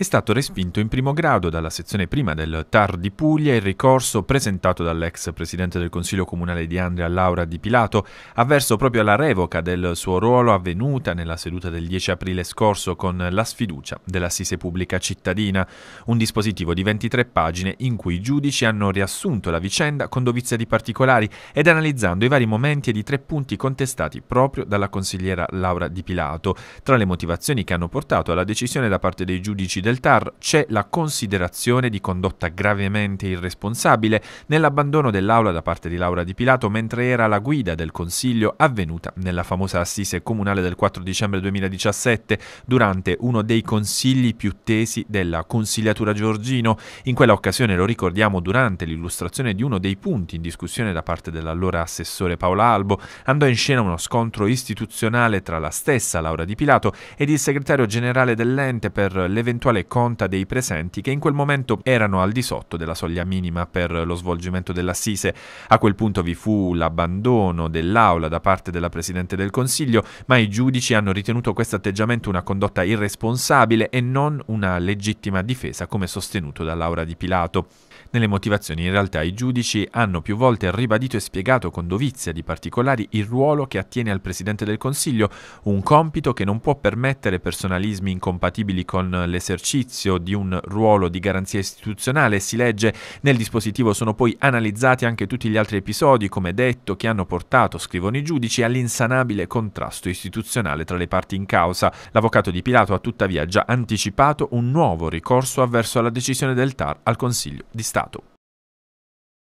è stato respinto in primo grado dalla sezione prima del TAR di Puglia il ricorso presentato dall'ex presidente del Consiglio Comunale di Andrea Laura Di Pilato avverso proprio alla revoca del suo ruolo avvenuta nella seduta del 10 aprile scorso con la sfiducia dell'assise pubblica cittadina, un dispositivo di 23 pagine in cui i giudici hanno riassunto la vicenda con dovizia di particolari ed analizzando i vari momenti e i tre punti contestati proprio dalla consigliera Laura Di Pilato, tra le motivazioni che hanno portato alla decisione da parte dei giudici del del TAR c'è la considerazione di condotta gravemente irresponsabile nell'abbandono dell'aula da parte di Laura Di Pilato mentre era la guida del Consiglio avvenuta nella famosa assise comunale del 4 dicembre 2017 durante uno dei consigli più tesi della consigliatura Giorgino. In quella occasione, lo ricordiamo, durante l'illustrazione di uno dei punti in discussione da parte dell'allora assessore Paola Albo, andò in scena uno scontro istituzionale tra la stessa Laura Di Pilato ed il segretario generale dell'ente per l'eventuale totale conta dei presenti che in quel momento erano al di sotto della soglia minima per lo svolgimento dell'assise. A quel punto vi fu l'abbandono dell'aula da parte della Presidente del Consiglio, ma i giudici hanno ritenuto questo atteggiamento una condotta irresponsabile e non una legittima difesa come sostenuto da Laura di Pilato. Nelle motivazioni in realtà i giudici hanno più volte ribadito e spiegato con dovizia di particolari il ruolo che attiene al Presidente del Consiglio, un compito che non può permettere personalismi incompatibili con l'esercizio esercizio di un ruolo di garanzia istituzionale. Si legge nel dispositivo sono poi analizzati anche tutti gli altri episodi, come detto, che hanno portato, scrivono i giudici, all'insanabile contrasto istituzionale tra le parti in causa. L'avvocato di Pilato ha tuttavia già anticipato un nuovo ricorso avverso la decisione del TAR al Consiglio di Stato.